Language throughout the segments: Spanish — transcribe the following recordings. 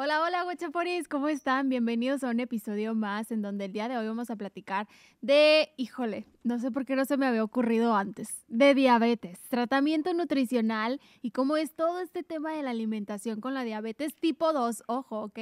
Hola, hola, guachaporis, ¿cómo están? Bienvenidos a un episodio más en donde el día de hoy vamos a platicar de, híjole, no sé por qué no se me había ocurrido antes, de diabetes, tratamiento nutricional y cómo es todo este tema de la alimentación con la diabetes tipo 2, ojo, ¿ok?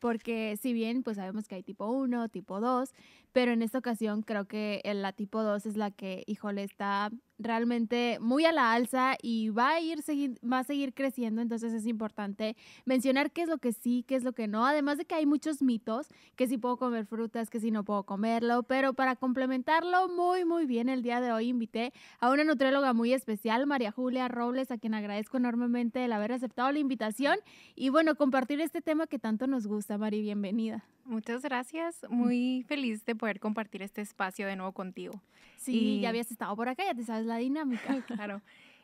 Porque si bien pues sabemos que hay tipo 1, tipo 2, pero en esta ocasión creo que la tipo 2 es la que, híjole, está realmente muy a la alza y va a ir va a seguir creciendo, entonces es importante mencionar qué es lo que sí, qué es lo que no, además de que hay muchos mitos, que si puedo comer frutas, que si no puedo comerlo, pero para complementarlo muy muy bien el día de hoy invité a una nutrióloga muy especial, María Julia Robles, a quien agradezco enormemente el haber aceptado la invitación y bueno, compartir este tema que tanto nos gusta, Mari, bienvenida. Muchas gracias. Mm. Muy feliz de poder compartir este espacio de nuevo contigo. Sí, ya habías estado por acá, ya te sabes la dinámica. claro.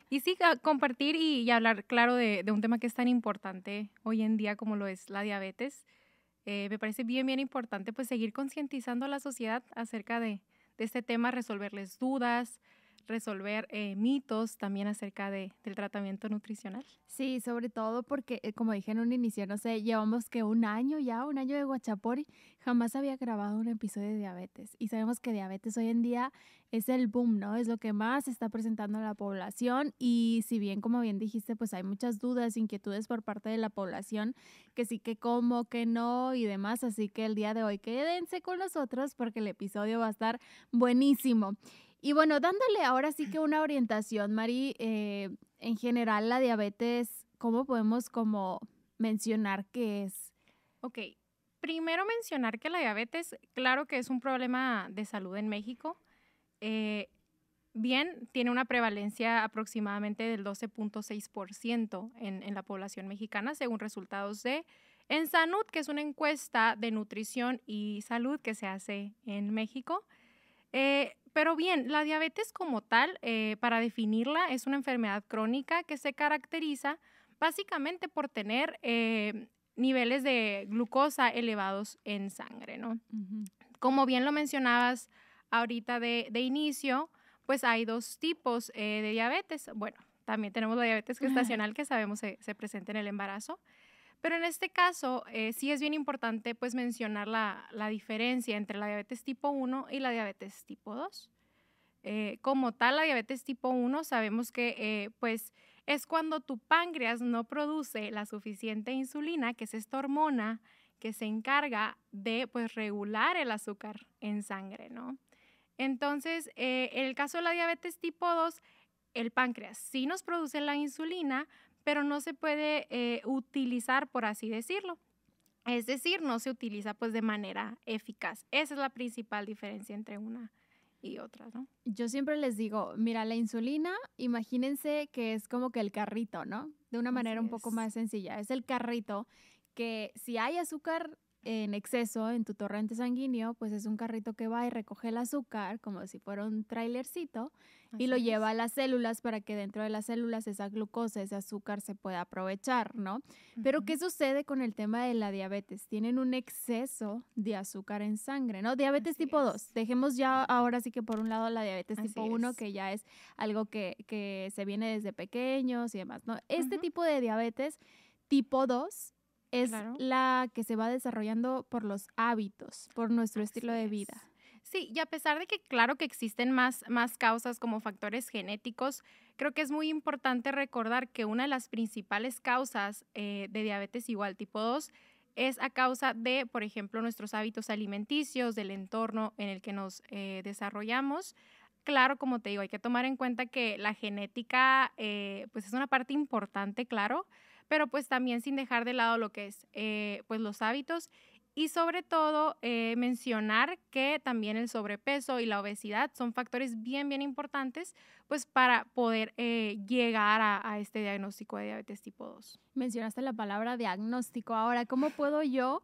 Y sí, compartir y, hablar, claro, de, un tema que es tan importante hoy en día como lo es la diabetes. Eh, me parece bien, bien importante pues seguir concientizando a la sociedad acerca de este tema, resolverles dudas, resolver eh, mitos también acerca del tratamiento nutricional. Sí, sobre todo porque, eh, como dije en un inicio, no sé, llevamos que un año ya, un año de Guachapori, jamás había grabado un episodio de diabetes. Y sabemos que diabetes hoy en día es el boom, ¿no? Es lo que más está presentando a la población. Y si bien, como bien dijiste, pues hay muchas dudas, inquietudes por parte de la población, que sí, que cómo, que no y demás. Así que el día de hoy quédense con nosotros porque el episodio va a estar buenísimo. Y bueno, dándole ahora sí que una orientación, Mari, eh, en general la diabetes, ¿cómo podemos como mencionar qué es? Ok, primero mencionar que la diabetes, claro que es un problema de salud en México. Eh, bien, tiene una prevalencia aproximadamente del 12.6% en, en la población mexicana, según resultados de EnSanud, que es una encuesta de nutrición y salud que se hace en México. Eh, pero bien, la diabetes como tal, eh, para definirla, es una enfermedad crónica que se caracteriza básicamente por tener eh, niveles de glucosa elevados en sangre, ¿no? Como bien lo mencionabas ahorita de, inicio, pues hay dos tipos eh, de diabetes. Bueno, también tenemos la diabetes gestacional que sabemos se, se presenta en el embarazo. Pero en este caso, eh, sí es bien importante pues mencionar la, la, diferencia entre la diabetes tipo 1 y la diabetes tipo 2. Eh, como tal, la diabetes tipo 1 sabemos que eh, pues es cuando tu páncreas no produce la suficiente insulina, que es esta hormona que se encarga de pues regular el azúcar en sangre, ¿no? Entonces, en el caso de la diabetes tipo 2, el páncreas sí nos produce la insulina, pero no se puede eh, utilizar, por así decirlo. Es decir, no se utiliza pues de manera eficaz. Esa es la principal diferencia entre una y otra, ¿no? Yo siempre les digo, mira, la insulina, imagínense que es como que el carrito, ¿no? De una manera un poco más sencilla. Es el carrito que si hay azúcar en exceso en tu torrente sanguíneo, pues es un carrito que va y recoge el azúcar como si fuera un trailercito y lo lleva a las células para que dentro de las células esa glucosa, ese azúcar se pueda aprovechar, ¿no? Pero ¿qué sucede con el tema de la diabetes? Tienen un exceso de azúcar en sangre, ¿no? Diabetes tipo 2. Dejemos ya ahora sí que por un lado la diabetes tipo 1, que ya es algo que, que, se viene desde pequeños y demás, ¿no? Este tipo de diabetes tipo 2 es la que se va desarrollando por los hábitos, por nuestro estilo de vida. Sí, y a pesar de que claro que existen más, más causas como factores genéticos, creo que es muy importante recordar que una de las principales causas eh, de diabetes igual tipo 2 es a causa de, por ejemplo, nuestros hábitos alimenticios, del entorno en el que nos eh, desarrollamos. Claro, como te digo, hay que tomar en cuenta que la genética eh, pues es una parte importante, claro, pero pues también sin dejar de lado lo que es eh, pues los hábitos y sobre todo eh, mencionar que también el sobrepeso y la obesidad son factores bien, bien importantes pues para poder eh, llegar a, este diagnóstico de diabetes tipo 2. Mencionaste la palabra diagnóstico. Ahora, ¿cómo puedo yo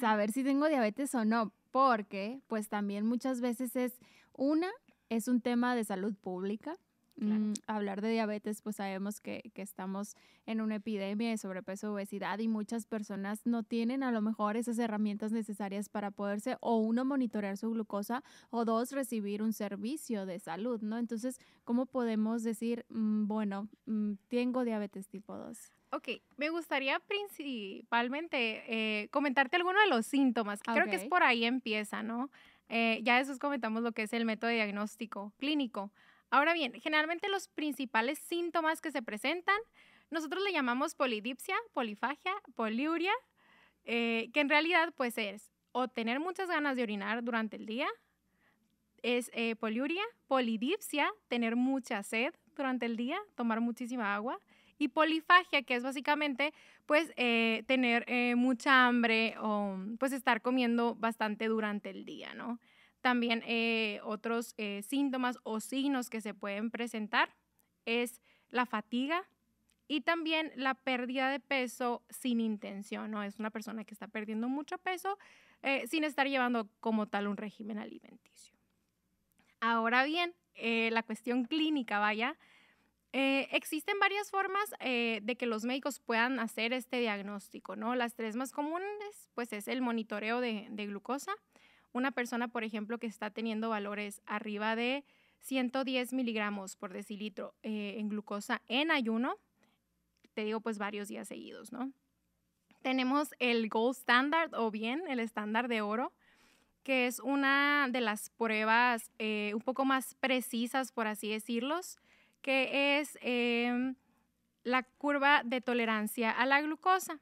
saber si tengo diabetes o no? Porque pues también muchas veces es una, es un tema de salud pública, Mm, hablar de diabetes, pues sabemos que, estamos en una epidemia de sobrepeso, obesidad y muchas personas no tienen a lo mejor esas herramientas necesarias para poderse o uno monitorear su glucosa o dos recibir un servicio de salud, ¿no? Entonces, ¿cómo podemos decir, mm, bueno, mm, tengo diabetes tipo 2? Ok, me gustaría principalmente eh, comentarte alguno de los síntomas, creo que es por ahí empieza, ¿no? Eh, ya después comentamos lo que es el método diagnóstico clínico. Ahora bien, generalmente los principales síntomas que se presentan, nosotros le llamamos polidipsia, polifagia, poliuria, eh, que en realidad pues es o tener muchas ganas de orinar durante el día, es eh, poliuria, polidipsia, tener mucha sed durante el día, tomar muchísima agua, y polifagia, que es básicamente pues eh, tener mucha hambre o pues estar comiendo bastante durante el día, ¿no? También eh, otros eh, síntomas o signos que se pueden presentar es la fatiga y también la pérdida de peso sin intención, ¿no? Es una persona que está perdiendo mucho peso eh, sin estar llevando como tal un régimen alimenticio. Ahora bien, la cuestión clínica, vaya, existen varias formas de que los médicos puedan hacer este diagnóstico, ¿no? Las tres más comunes, pues es el monitoreo de glucosa, una persona, por ejemplo, que está teniendo valores arriba de 110 miligramos por decilitro eh, en glucosa en ayuno, te digo, pues varios días seguidos, ¿no? Tenemos el gold standard o bien el estándar de oro, que es una de las pruebas eh, un poco más precisas, por así decirlos, que es em, la curva de tolerancia a la glucosa.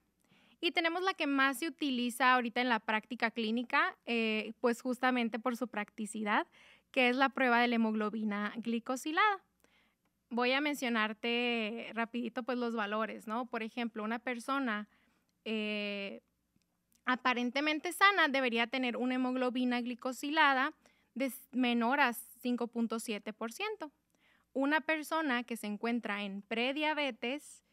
Y tenemos la que más se utiliza ahorita en la práctica clínica, eh, pues justamente por su practicidad, que es la prueba de la hemoglobina glicosilada. Voy a mencionarte rapidito pues los valores, ¿no? Por ejemplo, una persona eh, aparentemente sana debería tener una hemoglobina glicosilada de menor a 5.7%. Una persona que se encuentra en prediabetes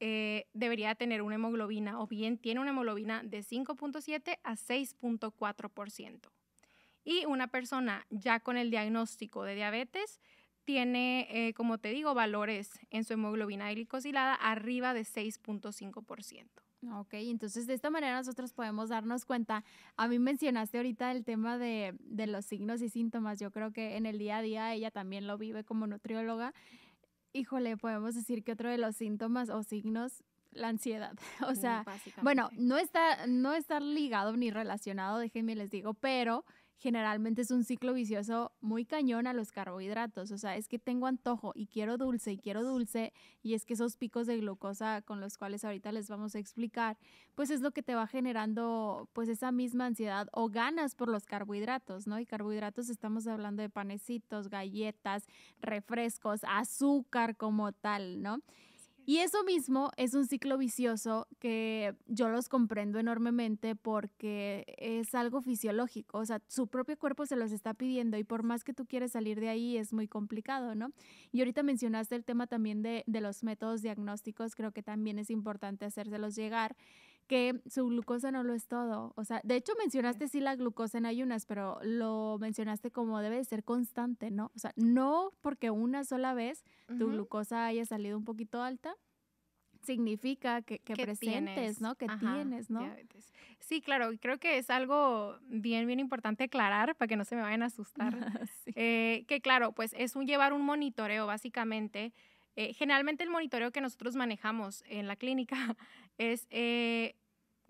eh, debería tener una hemoglobina o bien tiene una hemoglobina de 5.7 a 6.4%. Y una persona ya con el diagnóstico de diabetes tiene, eh, como te digo, valores en su hemoglobina glicosilada arriba de 6.5%. Ok, entonces de esta manera nosotros podemos darnos cuenta. A mí mencionaste ahorita el tema de, de, los signos y síntomas. Yo creo que en el día a día ella también lo vive como nutrióloga híjole, podemos decir que otro de los síntomas o signos la ansiedad. O sea, bueno, no está, no está ligado ni relacionado, déjenme les digo, pero generalmente es un ciclo vicioso muy cañón a los carbohidratos. O sea, es que tengo antojo y quiero dulce y quiero dulce. Y es que esos picos de glucosa con los cuales ahorita les vamos a explicar, pues es lo que te va generando pues esa misma ansiedad o ganas por los carbohidratos, ¿no? Y carbohidratos estamos hablando de panecitos, galletas, refrescos, azúcar como tal, ¿no? Y eso mismo es un ciclo vicioso que yo los comprendo enormemente porque es algo fisiológico, o sea, su propio cuerpo se los está pidiendo y por más que tú quieres salir de ahí es muy complicado, ¿no? Y ahorita mencionaste el tema también de, de los métodos diagnósticos, creo que también es importante hacérselos llegar que su glucosa no lo es todo. O sea, de hecho mencionaste sí la glucosa en ayunas, pero lo mencionaste como debe de ser constante, ¿no? O sea, no porque una sola vez tu glucosa haya salido un poquito alta, significa que, que, presentes, ¿no? Que tienes, ¿no? Sí, claro, creo que es algo bien, bien importante aclarar para que no se me vayan a asustar. Eh, que claro, pues es un llevar un monitoreo básicamente eh, generalmente el monitoreo que nosotros manejamos en la clínica es eh,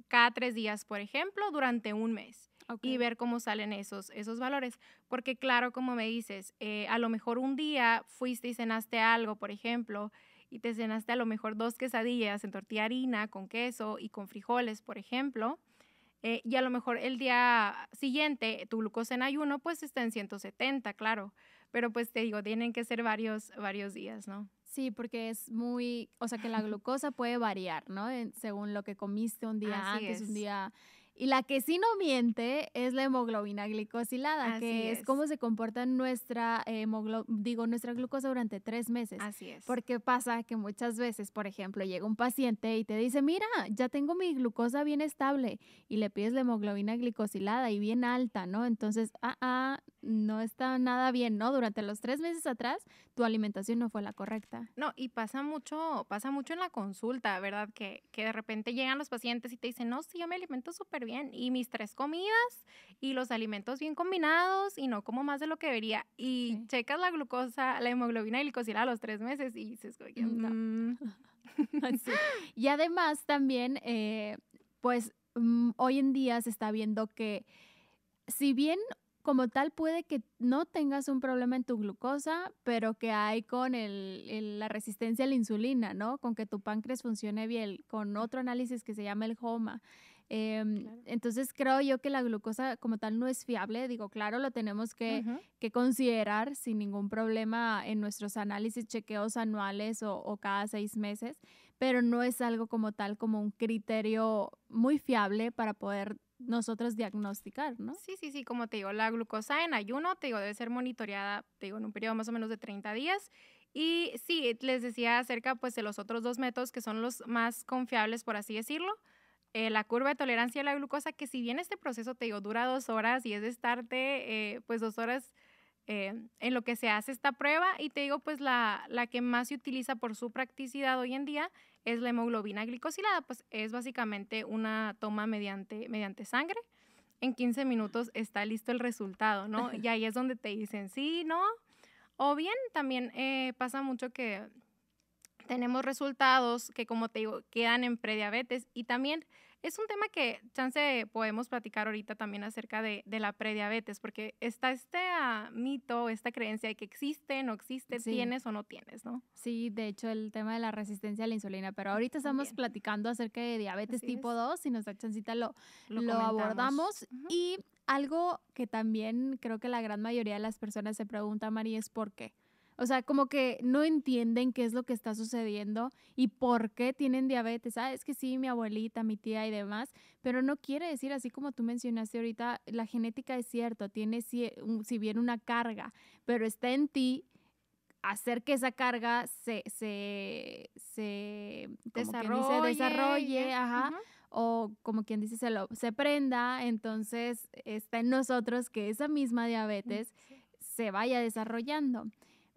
cada tres días, por ejemplo, durante un mes. Y ver cómo salen esos, esos valores. Porque claro, como me dices, eh, a lo mejor un día fuiste y cenaste algo, por ejemplo, y te cenaste a lo mejor dos quesadillas en tortilla harina con queso y con frijoles, por ejemplo. y a lo mejor el día siguiente tu glucosa en ayuno pues está en 170, claro. Pero pues te digo, tienen que ser varios, varios días, ¿no? Sí, porque es muy, o sea que la glucosa puede variar, ¿no? según lo que comiste un día antes, un día y la que sí no miente es la hemoglobina glicosilada, que es, cómo se comporta nuestra eh, digo, nuestra glucosa durante tres meses. Así es. Porque pasa que muchas veces, por ejemplo, llega un paciente y te dice, mira, ya tengo mi glucosa bien estable y le pides la hemoglobina glicosilada y bien alta, ¿no? Entonces, ah, ah, no está nada bien, ¿no? Durante los tres meses atrás, tu alimentación no fue la correcta. No, y pasa mucho, pasa mucho en la consulta, ¿verdad? Que, que de repente llegan los pacientes y te dicen, no, sí, yo me alimento súper bien y mis tres comidas y los alimentos bien combinados y no como más de lo que debería. Y checas la glucosa, la hemoglobina y glicosila a los tres meses y se mm. Y además también, eh, pues mm, hoy en día se está viendo que si bien como tal puede que no tengas un problema en tu glucosa, pero que hay con el, la resistencia a la insulina, ¿no? Con que tu páncreas funcione bien, con mm. otro análisis que se llama el HOMA, Em, entonces creo yo que la glucosa como tal no es fiable. Digo, claro, lo tenemos que, considerar sin ningún problema en nuestros análisis, chequeos anuales o, cada seis meses, pero no es algo como tal como un criterio muy fiable para poder nosotros diagnosticar, ¿no? Sí, sí, sí, como te digo, la glucosa en ayuno, te digo, debe ser monitoreada, te digo, en un periodo más o menos de 30 días. Y sí, les decía acerca pues de los otros dos métodos que son los más confiables, por así decirlo. Eh, la curva de tolerancia a la glucosa, que si bien este proceso, te digo, dura dos horas y es de estarte, eh, pues dos horas eh, en lo que se hace esta prueba, y te digo, pues la, la, que más se utiliza por su practicidad hoy en día es la hemoglobina glicosilada, pues es básicamente una toma mediante, mediante sangre. En 15 minutos está listo el resultado, ¿no? Y ahí es donde te dicen sí, no. O bien también pasa mucho que tenemos resultados que, como te digo, quedan en prediabetes. Y también es un tema que, chance, podemos platicar ahorita también acerca de, la prediabetes, porque está este ah, mito, esta creencia de que existe, no existe, tienes o no tienes, ¿no? Sí, de hecho, el tema de la resistencia a la insulina, pero ahorita estamos platicando acerca de diabetes tipo 2, y nos chancita lo, lo, abordamos. Y algo que también creo que la gran mayoría de las personas se pregunta, María, es por qué. O sea, como que no entienden qué es lo que está sucediendo y por qué tienen diabetes. Ah, es que sí, mi abuelita, mi tía y demás, pero no quiere decir, así como tú mencionaste ahorita, la genética es cierto, tiene si, bien una carga, pero está en ti hacer que esa carga se, se, desarrolle, ajá, o como quien dice, se, se prenda, entonces está en nosotros que esa misma mm, diabetes se vaya desarrollando.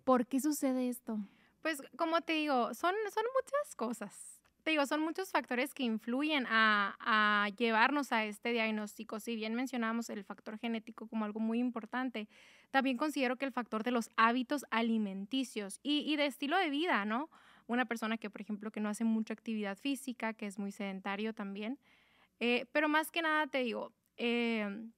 ¿Por qué sucede esto? Pues como te digo, son, son muchas cosas. Te digo, son muchos factores que influyen a, llevarnos a este diagnóstico. Si bien mencionamos el factor genético como algo muy importante, también considero que el factor de los hábitos alimenticios y, de estilo de vida, ¿no? Una persona que, por ejemplo, que no hace mucha actividad física, que es muy sedentario también. Eh, pero más que nada, te digo, em,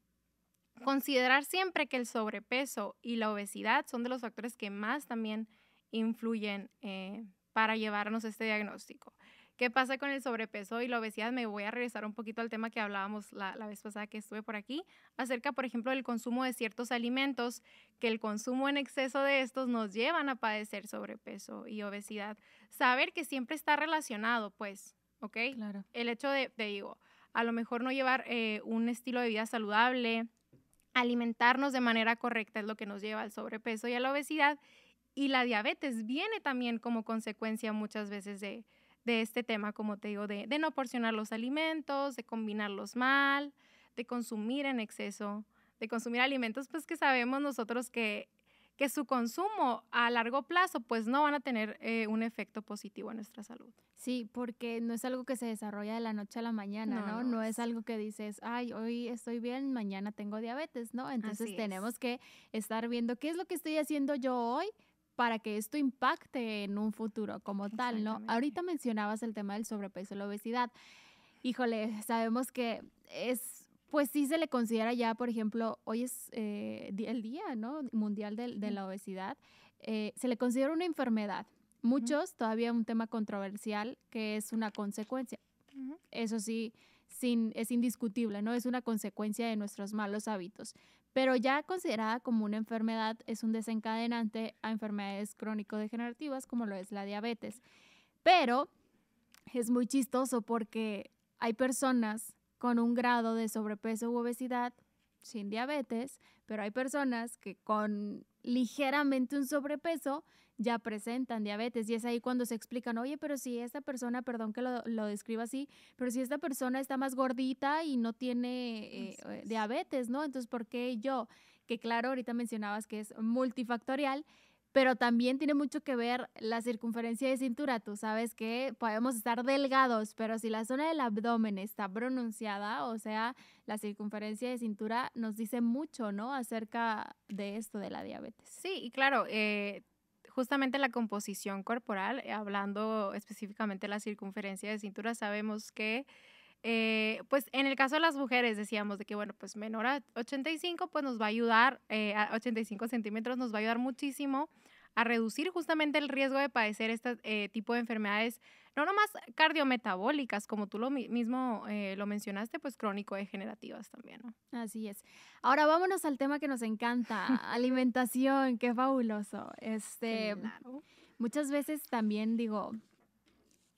Considerar siempre que el sobrepeso y la obesidad son de los factores que más también influyen eh, para llevarnos este diagnóstico. ¿Qué pasa con el sobrepeso y la obesidad? Me voy a regresar un poquito al tema que hablábamos la, vez pasada que estuve por aquí, acerca, por ejemplo, del consumo de ciertos alimentos, que el consumo en exceso de estos nos llevan a padecer sobrepeso y obesidad. Saber que siempre está relacionado, pues, ¿ok? Claro. El hecho de, digo, a lo mejor no llevar eh, un estilo de vida saludable, alimentarnos de manera correcta es lo que nos lleva al sobrepeso y a la obesidad. Y la diabetes viene también como consecuencia muchas veces de, este tema, como te digo, de, de, no porcionar los alimentos, de combinarlos mal, de consumir en exceso, de consumir alimentos, pues que sabemos nosotros que que su consumo a largo plazo pues no van a tener eh, un efecto positivo en nuestra salud. Sí, porque no es algo que se desarrolla de la noche a la mañana, ¿no? No, es algo que dices, ay, hoy estoy bien, mañana tengo diabetes, ¿no? Entonces tenemos que estar viendo qué es lo que estoy haciendo yo hoy para que esto impacte en un futuro como tal, ¿no? Ahorita mencionabas el tema del sobrepeso y la obesidad. Híjole, sabemos que es pues sí se le considera ya, por ejemplo, hoy es eh, el día ¿no? mundial de, la obesidad, eh, se le considera una enfermedad. Muchos, todavía un tema controversial, que es una consecuencia. Eso sí, es indiscutible, ¿no? Es una consecuencia de nuestros malos hábitos. Pero ya considerada como una enfermedad, es un desencadenante a enfermedades crónico-degenerativas, como lo es la diabetes. Pero es muy chistoso porque hay personas con un grado de sobrepeso u obesidad sin diabetes, pero hay personas que con ligeramente un sobrepeso ya presentan diabetes y es ahí cuando se explican, oye, pero si esta persona, perdón que lo, lo describa así, pero si esta persona está más gordita y no tiene eh, eh, diabetes, ¿no? Entonces, ¿por qué yo? Que claro, ahorita mencionabas que es multifactorial, pero también tiene mucho que ver la circunferencia de cintura. Tú sabes que podemos estar delgados, pero si la zona del abdomen está pronunciada, o sea, la circunferencia de cintura nos dice mucho, ¿no? Acerca de esto de la diabetes. Sí, y claro, eh, justamente la composición corporal, eh, hablando específicamente de la circunferencia de cintura, sabemos que eh, pues en el caso de las mujeres decíamos de que, bueno, pues menor a 85, pues nos va a ayudar, eh, a 85 centímetros nos va a ayudar muchísimo a reducir justamente el riesgo de padecer este tipo de enfermedades, no nomás cardiometabólicas, como tú lo mismo lo mencionaste, pues crónico-degenerativas también. Así es. Ahora vámonos al tema que nos encanta, alimentación, qué fabuloso. Este, Muchas veces también digo,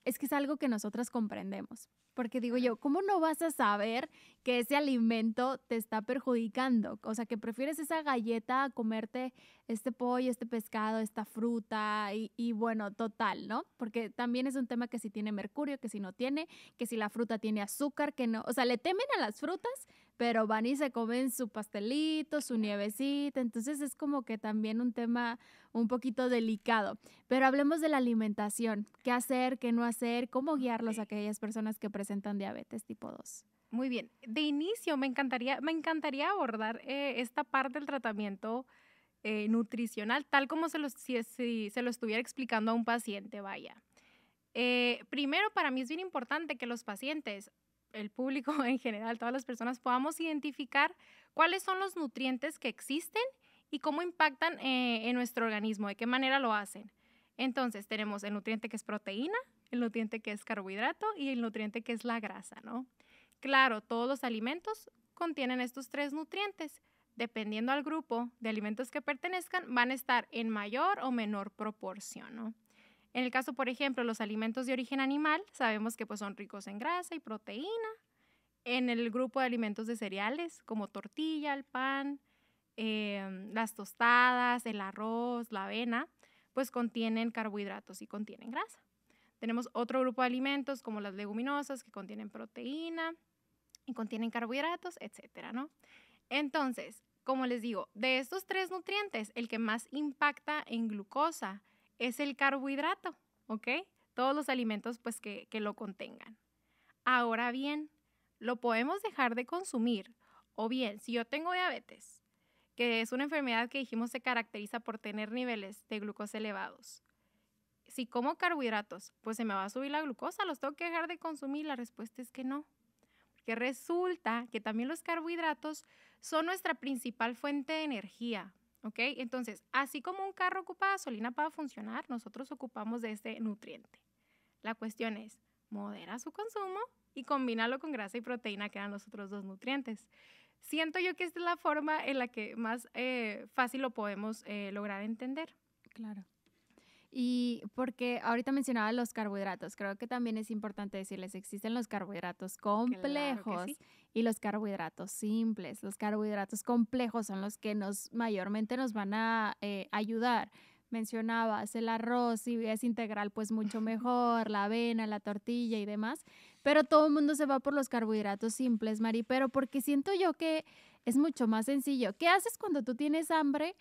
es que es algo que nosotras comprendemos, porque digo yo, ¿cómo no vas a saber que ese alimento te está perjudicando? O sea, que prefieres esa galleta a comerte este pollo, este pescado, esta fruta y, bueno, total, ¿no? Porque también es un tema que si tiene mercurio, que si no tiene, que si la fruta tiene azúcar, que no. O sea, le temen a las frutas pero van y se comen su pastelito, su nievecita, entonces es como que también un tema un poquito delicado. Pero hablemos de la alimentación, qué hacer, qué no hacer, cómo guiarlos a aquellas personas que presentan diabetes tipo 2. Muy bien, de inicio me encantaría, me encantaría abordar eh, esta parte del tratamiento eh, nutricional, tal como se lo, si, se lo estuviera explicando a un paciente, vaya. Eh, primero, para mí es bien importante que los pacientes el público en general, todas las personas, podamos identificar cuáles son los nutrientes que existen y cómo impactan eh, en nuestro organismo, de qué manera lo hacen. Entonces, tenemos el nutriente que es proteína, el nutriente que es carbohidrato y el nutriente que es la grasa, ¿no? Claro, todos los alimentos contienen estos tres nutrientes. Dependiendo al grupo de alimentos que pertenezcan, van a estar en mayor o menor proporción, ¿no? En el caso, por ejemplo, los alimentos de origen animal, sabemos que pues, son ricos en grasa y proteína. En el grupo de alimentos de cereales, como tortilla, el pan, em, las tostadas, el arroz, la avena, pues contienen carbohidratos y contienen grasa. Tenemos otro grupo de alimentos como las leguminosas que contienen proteína y contienen carbohidratos, etcétera, Entonces, como les digo, de estos tres nutrientes, el que más impacta en glucosa es el carbohidrato, ¿ok? Todos los alimentos pues que, que lo contengan. Ahora bien, lo podemos dejar de consumir o bien, si yo tengo diabetes, que es una enfermedad que dijimos se caracteriza por tener niveles de glucosa elevados. Si como carbohidratos, pues se me va a subir la glucosa, los tengo que dejar de consumir. La respuesta es que no. Porque resulta que también los carbohidratos son nuestra principal fuente de energía. ¿Ok? Entonces, así como un carro ocupa gasolina para funcionar, nosotros ocupamos de este nutriente. La cuestión es, modera su consumo y combínalo con grasa y proteína, que eran los otros dos nutrientes. Siento yo que esta es la forma en la que más eh, fácil lo podemos eh, lograr entender. Claro. Y porque ahorita mencionaba los carbohidratos, creo que también es importante decirles, existen los carbohidratos complejos y los carbohidratos simples. Los carbohidratos complejos son los que nos mayormente nos van a eh, ayudar. Mencionabas el arroz, si es integral, pues mucho mejor, la avena, la tortilla y demás. Pero todo el mundo se va por los carbohidratos simples, Mari, pero porque siento yo que es mucho más sencillo. ¿Qué haces cuando tú tienes hambre?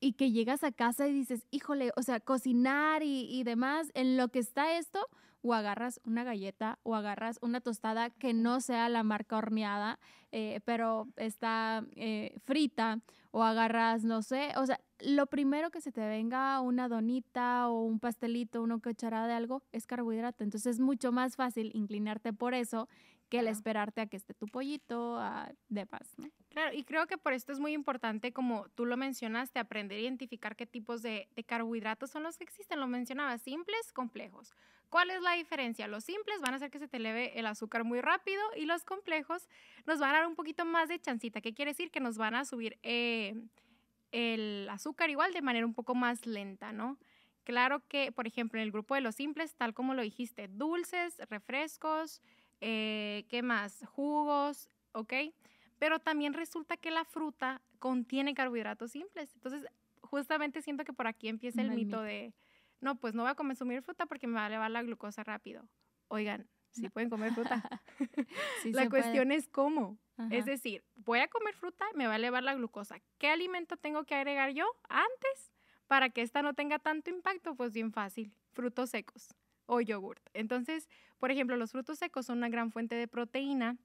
y que llegas a casa y dices, híjole, o sea, cocinar y, demás, en lo que está esto, o agarras una galleta o agarras una tostada que no sea la marca horneada, eh, pero está eh, frita, o agarras, no sé, o sea, lo primero que se te venga una donita o un pastelito, que cucharada de algo, es carbohidrato. Entonces es mucho más fácil inclinarte por eso que el esperarte a que esté tu pollito, de paz, Claro, y creo que por esto es muy importante, como tú lo mencionaste, aprender a identificar qué tipos de, carbohidratos son los que existen. Lo mencionaba, simples, complejos. ¿Cuál es la diferencia? Los simples van a hacer que se te eleve el azúcar muy rápido y los complejos nos van a dar un poquito más de chancita. ¿Qué quiere decir? Que nos van a subir eh, el azúcar igual de manera un poco más lenta, ¿no? Claro que, por ejemplo, en el grupo de los simples, tal como lo dijiste, dulces, refrescos, eh, ¿qué más? Jugos, ¿ok? Pero también resulta que la fruta contiene carbohidratos simples. Entonces, justamente siento que por aquí empieza el mito, de, no, pues no voy a consumir fruta porque me va a elevar la glucosa rápido. Oigan, si pueden comer fruta. la cuestión es cómo. Es decir, voy a comer fruta, me va a elevar la glucosa. ¿Qué alimento tengo que agregar yo antes para que esta no tenga tanto impacto? Pues bien fácil, frutos secos o yogurt. Entonces, por ejemplo, los frutos secos son una gran fuente de proteína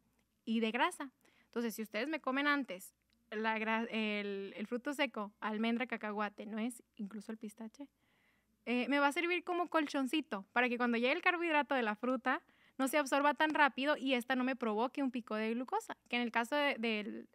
y de grasa. Entonces, si ustedes me comen antes el, fruto seco, almendra, cacahuate, no es incluso el pistache, eh, me va a servir como colchoncito para que cuando llegue el carbohidrato de la fruta no se absorba tan rápido y esta no me provoque un pico de glucosa, que en el caso de,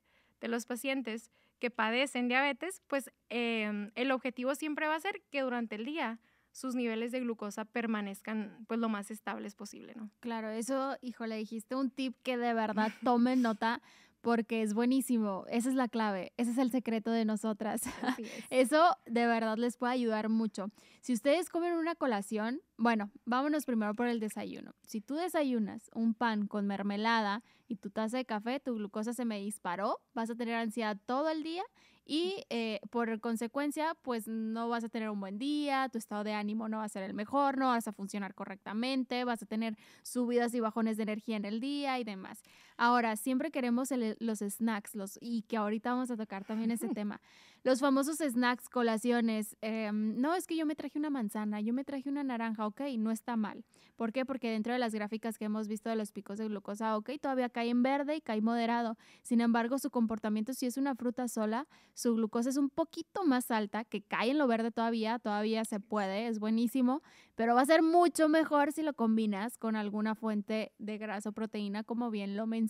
los pacientes que padecen diabetes, pues em, el objetivo siempre va a ser que durante el día sus niveles de glucosa permanezcan pues lo más estables posible, ¿no? Claro, eso, hijo, le dijiste un tip que de verdad tomen nota porque es buenísimo, esa es la clave, ese es el secreto de nosotras. Eso de verdad les puede ayudar mucho. Si ustedes comen una colación, bueno, vámonos primero por el desayuno. Si tú desayunas un pan con mermelada y tu taza de café, tu glucosa se me disparó, vas a tener ansiedad todo el día y eh, por consecuencia, pues no vas a tener un buen día, tu estado de ánimo no va a ser el mejor, no vas a funcionar correctamente, vas a tener subidas y bajones de energía en el día y demás. Ahora, siempre queremos eh, los snacks, y que ahorita vamos a tocar también ese tema. Los famosos snacks, colaciones. Em, no, es que yo me traje una manzana, yo me traje una naranja, ok, no está mal. ¿Por qué? Porque dentro de las gráficas que hemos visto de los picos de glucosa, ok, todavía cae en verde y cae moderado. Sin embargo, su comportamiento, si es una fruta sola, su glucosa es un poquito más alta, que cae en lo verde todavía, todavía se puede, es buenísimo, pero va a ser mucho mejor si lo combinas con alguna fuente de grasa o proteína, como bien lo mencioné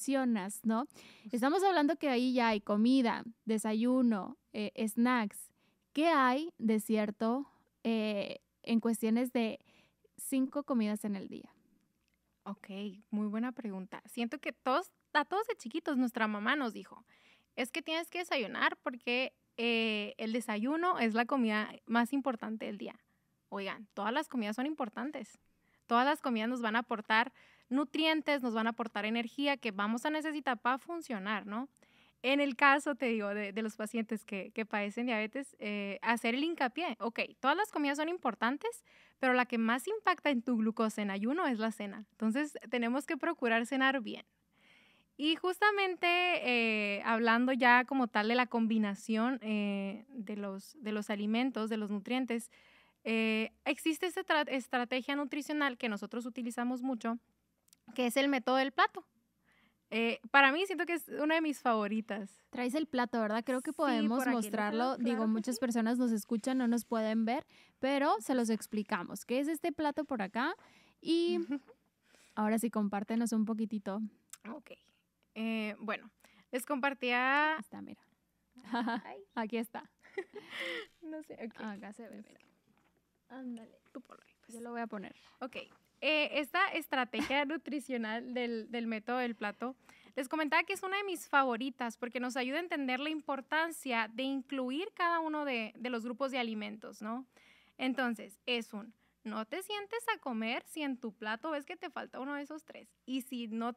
¿no? Estamos hablando que ahí ya hay comida, desayuno, eh, snacks. ¿Qué hay de cierto eh, en cuestiones de cinco comidas en el día? Ok, muy buena pregunta. Siento que todos, a todos de chiquitos, nuestra mamá nos dijo, es que tienes que desayunar porque eh, el desayuno es la comida más importante del día. Oigan, todas las comidas son importantes. Todas las comidas nos van a aportar nutrientes, nos van a aportar energía que vamos a necesitar para funcionar, ¿no? En el caso, te digo, de, los pacientes que, padecen diabetes, eh, hacer el hincapié. Ok, todas las comidas son importantes, pero la que más impacta en tu glucosa en ayuno es la cena. Entonces, tenemos que procurar cenar bien. Y justamente eh, hablando ya como tal de la combinación eh, de, de los alimentos, de los nutrientes, existe esta estrategia nutricional que nosotros utilizamos mucho, que es el método del plato. Eh, para mí siento que es una de mis favoritas. Traes el plato, ¿verdad? Creo que podemos mostrarlo. Digo, muchas personas nos escuchan, no nos pueden ver, pero se los explicamos. ¿Qué es este plato por acá? Y ahora sí, compártenos un poquitito. Ok. Eh, bueno, les compartía... Está, mira. Aquí está. no sé, okay. Acá se ve, Ándale. Tú por ahí. Pues. Yo lo voy a poner. Ok. Eh, esta estrategia nutricional del, método del plato, les comentaba que es una de mis favoritas porque nos ayuda a entender la importancia de incluir cada uno de, los grupos de alimentos, ¿no? Entonces, es un, no te sientes a comer si en tu plato ves que te falta uno de esos tres. Y si no,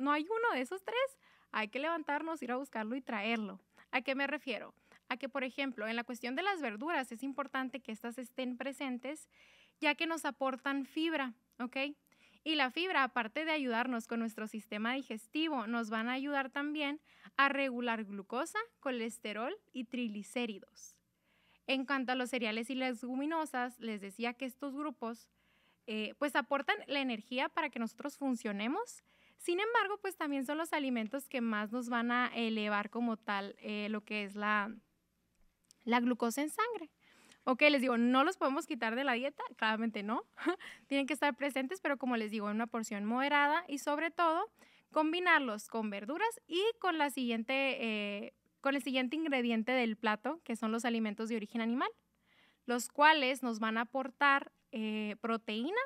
no hay uno de esos tres, hay que levantarnos, ir a buscarlo y traerlo. ¿A qué me refiero? A que, por ejemplo, en la cuestión de las verduras es importante que estas estén presentes ya que nos aportan fibra. ¿ok? Y la fibra, aparte de ayudarnos con nuestro sistema digestivo, nos van a ayudar también a regular glucosa, colesterol y triglicéridos. En cuanto a los cereales y las leguminosas, les decía que estos grupos eh, pues aportan la energía para que nosotros funcionemos. Sin embargo, pues también son los alimentos que más nos van a elevar como tal eh, lo que es la, la glucosa en sangre. Ok, les digo, no los podemos quitar de la dieta, claramente no. Tienen que estar presentes, pero como les digo, en una porción moderada y sobre todo combinarlos con verduras y con la siguiente, eh, con el siguiente ingrediente del plato, que son los alimentos de origen animal, los cuales nos van a aportar eh, proteína,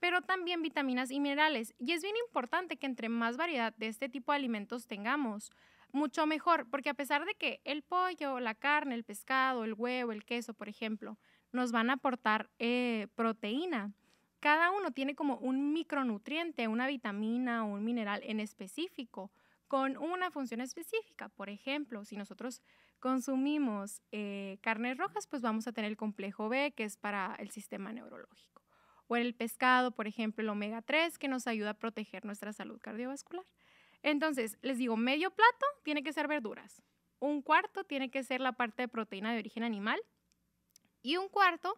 pero también vitaminas y minerales. Y es bien importante que entre más variedad de este tipo de alimentos tengamos, mucho mejor, porque a pesar de que el pollo, la carne, el pescado, el huevo, el queso, por ejemplo, nos van a aportar eh, proteína, cada uno tiene como un micronutriente, una vitamina o un mineral en específico, con una función específica. Por ejemplo, si nosotros consumimos eh, carnes rojas, pues vamos a tener el complejo B, que es para el sistema neurológico. O en el pescado, por ejemplo, el omega 3, que nos ayuda a proteger nuestra salud cardiovascular. Entonces, les digo, medio plato tiene que ser verduras, un cuarto tiene que ser la parte de proteína de origen animal y un cuarto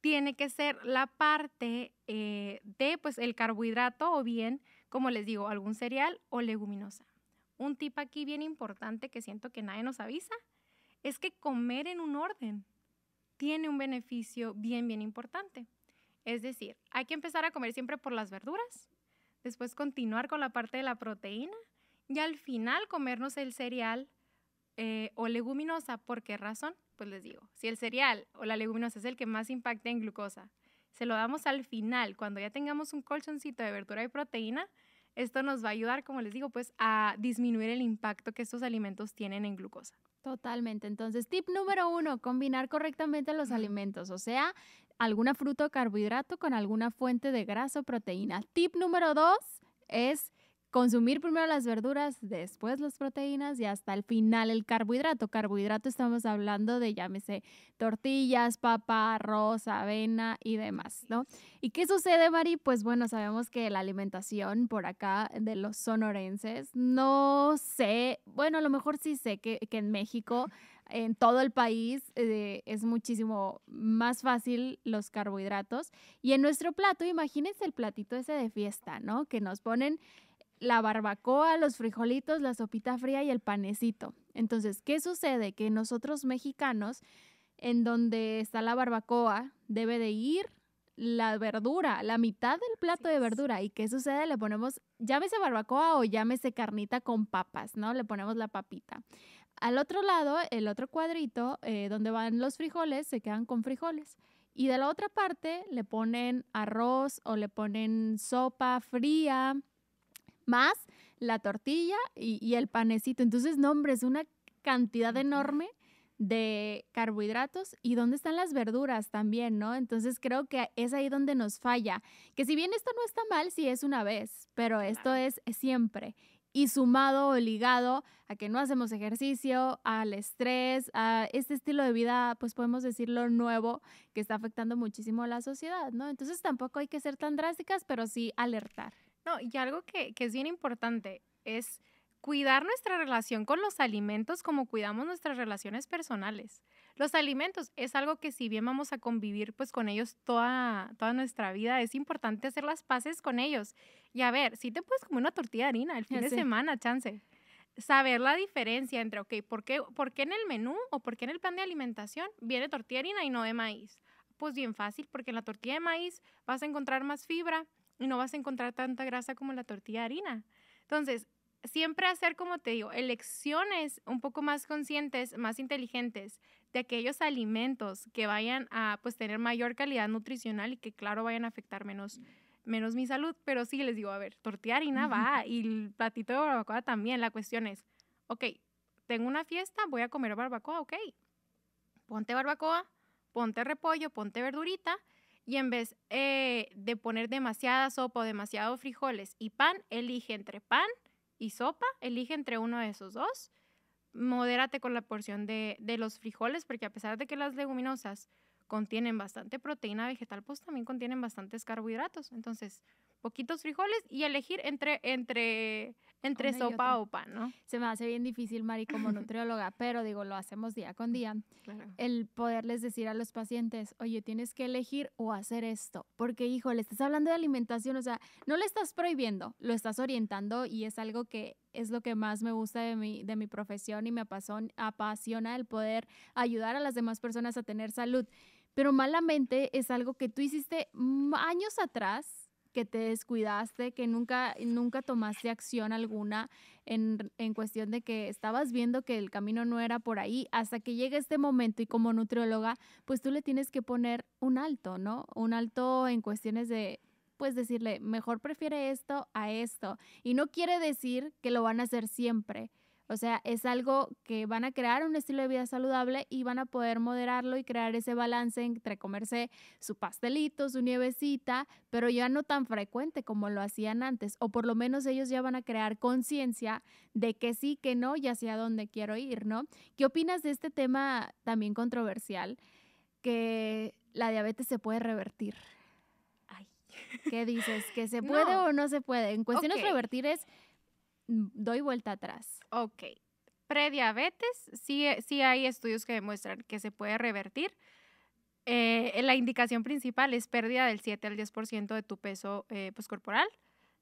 tiene que ser la parte eh, de pues el carbohidrato o bien, como les digo, algún cereal o leguminosa. Un tip aquí bien importante que siento que nadie nos avisa es que comer en un orden tiene un beneficio bien, bien importante. Es decir, hay que empezar a comer siempre por las verduras, después continuar con la parte de la proteína y al final comernos el cereal eh, o leguminosa. ¿Por qué razón? Pues les digo, si el cereal o la leguminosa es el que más impacta en glucosa, se lo damos al final, cuando ya tengamos un colchoncito de verdura y proteína, esto nos va a ayudar, como les digo, pues a disminuir el impacto que estos alimentos tienen en glucosa. Totalmente. Entonces, tip número uno, combinar correctamente los alimentos, o sea, alguna fruta o carbohidrato con alguna fuente de grasa o proteína. Tip número dos es consumir primero las verduras, después las proteínas y hasta el final el carbohidrato. Carbohidrato estamos hablando de, llámese, tortillas, papa, arroz, avena y demás, ¿no? ¿Y qué sucede, Mari? Pues bueno, sabemos que la alimentación por acá de los sonorenses, no sé, bueno, a lo mejor sí sé que, que en México en todo el país eh, es muchísimo más fácil los carbohidratos. Y en nuestro plato, imagínense el platito ese de fiesta, ¿no? Que nos ponen la barbacoa, los frijolitos, la sopita fría y el panecito. Entonces, ¿qué sucede? Que nosotros mexicanos, en donde está la barbacoa, debe de ir la verdura, la mitad del plato de verdura. ¿Y qué sucede? Le ponemos, llámese barbacoa o llámese carnita con papas, ¿no? Le ponemos la papita. Al otro lado, el otro cuadrito, eh, donde van los frijoles, se quedan con frijoles. Y de la otra parte le ponen arroz o le ponen sopa fría, más la tortilla y, el panecito. Entonces, no, es una cantidad enorme de carbohidratos y dónde están las verduras también, ¿no? Entonces creo que es ahí donde nos falla, que si bien esto no está mal, si sí es una vez, pero esto es siempre y sumado o ligado a que no hacemos ejercicio, al estrés, a este estilo de vida, pues podemos decirlo nuevo, que está afectando muchísimo a la sociedad, ¿no? Entonces tampoco hay que ser tan drásticas, pero sí alertar. No, y algo que, que es bien importante es cuidar nuestra relación con los alimentos como cuidamos nuestras relaciones personales. Los alimentos es algo que si bien vamos a convivir pues con ellos toda, toda nuestra vida, es importante hacer las paces con ellos. Y a ver, si te puedes comer una tortilla de harina el fin de semana, chance. Saber la diferencia entre, ok, ¿por qué, ¿por qué en el menú o por qué en el plan de alimentación viene tortilla de harina y no de maíz? Pues bien fácil, porque en la tortilla de maíz vas a encontrar más fibra y no vas a encontrar tanta grasa como en la tortilla de harina. Entonces, siempre hacer, como te digo, elecciones un poco más conscientes, más inteligentes de aquellos alimentos que vayan a pues tener mayor calidad nutricional y que claro vayan a afectar menos menos mi salud, pero sí les digo, a ver, tortilla harina va y el platito de barbacoa también, la cuestión es, ok, tengo una fiesta, voy a comer barbacoa, ok, ponte barbacoa, ponte repollo, ponte verdurita y en vez eh, de poner demasiada sopa o demasiado frijoles y pan, elige entre pan, y sopa, elige entre uno de esos dos. Modérate con la porción de, los frijoles, porque a pesar de que las leguminosas contienen bastante proteína vegetal, pues también contienen bastantes carbohidratos. Entonces, poquitos frijoles y elegir entre, entre, entre sopa o pan, ¿no? Se me hace bien difícil, Mari, como nutrióloga, pero digo, lo hacemos día con día. El poderles decir a los pacientes, oye, tienes que elegir o hacer esto, porque hijo, le estás hablando de alimentación, o sea, no le estás prohibiendo, lo estás orientando y es algo que es lo que más me gusta de mi, de mi profesión y me apasiona el poder ayudar a las demás personas a tener salud. Pero malamente es algo que tú hiciste años atrás que te descuidaste, que nunca, nunca tomaste acción alguna en, en, cuestión de que estabas viendo que el camino no era por ahí, hasta que llegue este momento y como nutrióloga, pues tú le tienes que poner un alto, ¿no? Un alto en cuestiones de, pues decirle, mejor prefiere esto a esto. Y no quiere decir que lo van a hacer siempre, o sea, es algo que van a crear un estilo de vida saludable y van a poder moderarlo y crear ese balance entre comerse su pastelito, su nievecita, pero ya no tan frecuente como lo hacían antes. O por lo menos ellos ya van a crear conciencia de que sí, que no y hacia dónde quiero ir, ¿no? ¿Qué opinas de este tema también controversial? Que la diabetes se puede revertir. ¿qué dices? ¿Que se puede o no se puede? En cuestiones revertir es doy vuelta atrás. Ok. Prediabetes, sí, sí hay estudios que demuestran que se puede revertir. Eh, la indicación principal es pérdida del 7 al 10% de tu peso eh, pues,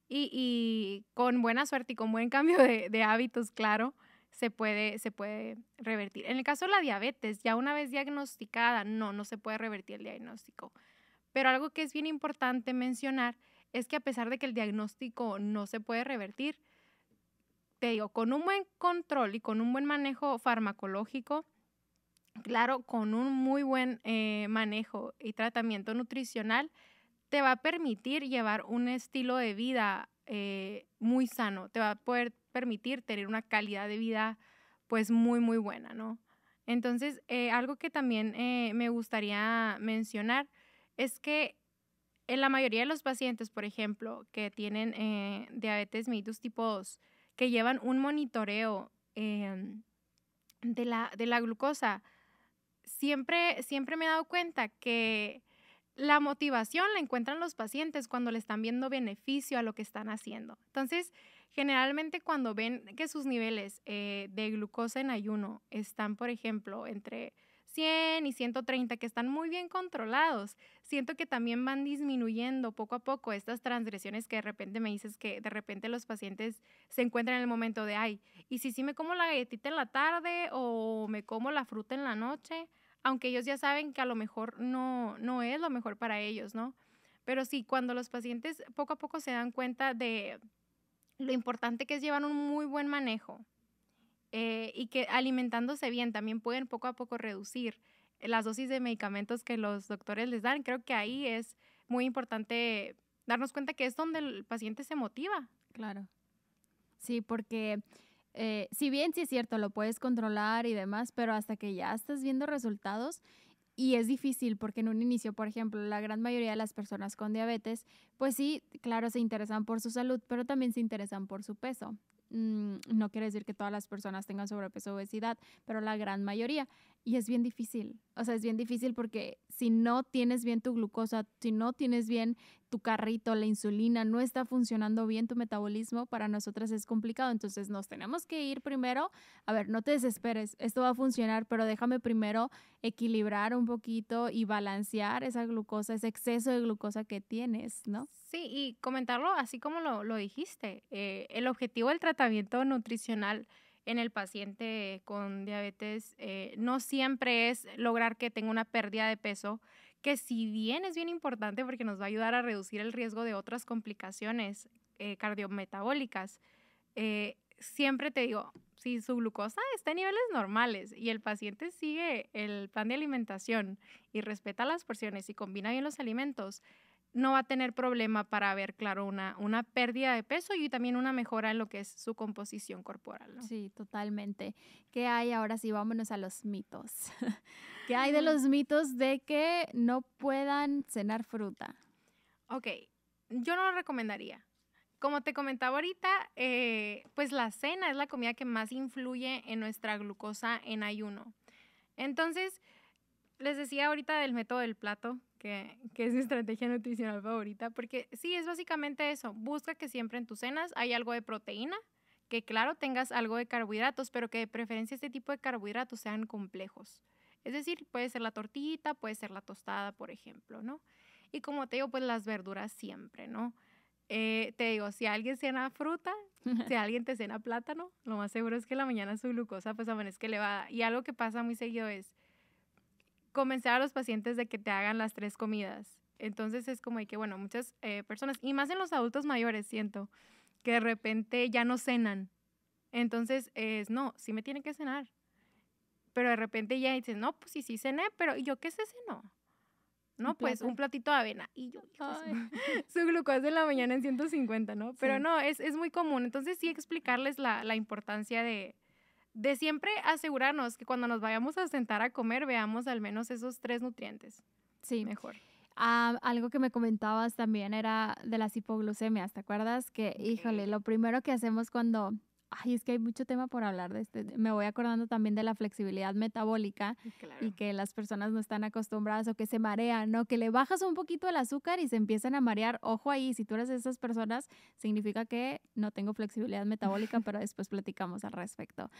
Y, con buena suerte y con buen cambio de, de, hábitos, claro, se puede, se puede revertir. En el caso de la diabetes, ya una vez diagnosticada, no, no se puede revertir el diagnóstico. Pero algo que es bien importante mencionar es que a pesar de que el diagnóstico no se puede revertir, te digo, con un buen control y con un buen manejo farmacológico, claro, con un muy buen eh, manejo y tratamiento nutricional, te va a permitir llevar un estilo de vida eh, muy sano, te va a poder permitir tener una calidad de vida pues muy, muy buena, ¿no? Entonces, eh, algo que también me gustaría mencionar es que en la mayoría de los pacientes, por ejemplo, que tienen diabetes mellitus tipo 2, que llevan un monitoreo em, de, la, de la glucosa, siempre, siempre me he dado cuenta que la motivación la encuentran los pacientes cuando le están viendo beneficio a lo que están haciendo. Entonces, generalmente cuando ven que sus niveles eh, de glucosa en ayuno están, por ejemplo, entre 100 y 130 que están muy bien controlados, siento que también van disminuyendo poco a poco estas transgresiones que de repente me dices que de repente los pacientes se encuentran en el momento de, ay, ¿y si sí me como la galletita en la tarde o me como la fruta en la noche? Aunque ellos ya saben que a lo mejor no, no es lo mejor para ellos, ¿no? Pero sí, cuando los pacientes poco a poco se dan cuenta de lo importante que es llevar un muy buen manejo eh, y que alimentándose bien también pueden poco a poco reducir las dosis de medicamentos que los doctores les dan. Creo que ahí es muy importante darnos cuenta que es donde el paciente se motiva. Claro. Sí, porque eh, si bien sí es cierto, lo puedes controlar y demás, pero hasta que ya estás viendo resultados y es difícil porque en un inicio, por ejemplo, la gran mayoría de las personas con diabetes, pues sí, claro, se interesan por su salud, pero también se interesan por su peso. Mm, no quiere decir que todas las personas tengan sobrepeso o obesidad, pero la gran mayoría. Y es bien difícil. O sea, es bien difícil porque si no tienes bien tu glucosa, si no tienes bien tu carrito, la insulina, no está funcionando bien tu metabolismo, para nosotras es complicado. Entonces nos tenemos que ir primero. A ver, no te desesperes, esto va a funcionar, pero déjame primero equilibrar un poquito y balancear esa glucosa, ese exceso de glucosa que tienes, ¿no? Sí, y comentarlo así como lo, dijiste. Eh, el objetivo del tratamiento nutricional en el paciente con diabetes eh, no siempre es lograr que tenga una pérdida de peso, que si bien es bien importante porque nos va a ayudar a reducir el riesgo de otras complicaciones eh, cardiometabólicas, eh, siempre te digo, si su glucosa está en niveles normales y el paciente sigue el plan de alimentación y respeta las porciones y combina bien los alimentos, no va a tener problema para ver, claro, una, una pérdida de peso y también una mejora en lo que es su composición corporal. Sí, totalmente. ¿Qué hay ahora sí? Vámonos a los mitos. ¿Qué hay de mm. los mitos de que no puedan cenar fruta? Ok, yo no lo recomendaría. Como te comentaba ahorita, eh, pues la cena es la comida que más influye en nuestra glucosa en ayuno. Entonces, les decía ahorita del método del plato, que, es mi estrategia nutricional favorita, porque sí, es básicamente eso. Busca que siempre en tus cenas hay algo de proteína, que claro tengas algo de carbohidratos, pero que de preferencia este tipo de carbohidratos sean complejos. Es decir, puede ser la tortita, puede ser la tostada, por ejemplo, ¿no? Y como te digo, pues las verduras siempre, ¿no? Eh, te digo, si alguien cena fruta, si alguien te cena plátano, lo más seguro es que la mañana su glucosa pues amanezca elevada. Y algo que pasa muy seguido es, convencer a los pacientes de que te hagan las tres comidas. Entonces es como hay que, bueno, muchas eh, personas, y más en los adultos mayores, siento, que de repente ya no cenan. Entonces es, no, sí me tienen que cenar. Pero de repente ya dices, no, pues sí, sí cené, pero ¿y yo qué sé cenó? No, pues un platito de avena. Y yo, su glucosa de la mañana en 150, ¿no? Pero no, es, es, muy común. Entonces sí explicarles la, la importancia de, de siempre asegurarnos que cuando nos vayamos a sentar a comer veamos al menos esos tres nutrientes. Sí. Mejor. Ah, algo que me comentabas también era de las hipoglucemias, ¿te acuerdas? Que, híjole, lo primero que hacemos cuando ay, es que hay mucho tema por hablar de este. Me voy acordando también de la flexibilidad metabólica mm, y que las personas no están acostumbradas o que se marean, ¿no? Que le bajas un poquito el azúcar y se empiezan a marear. Ojo ahí, si tú eres de esas personas, significa que no tengo flexibilidad metabólica, pero después platicamos al respecto.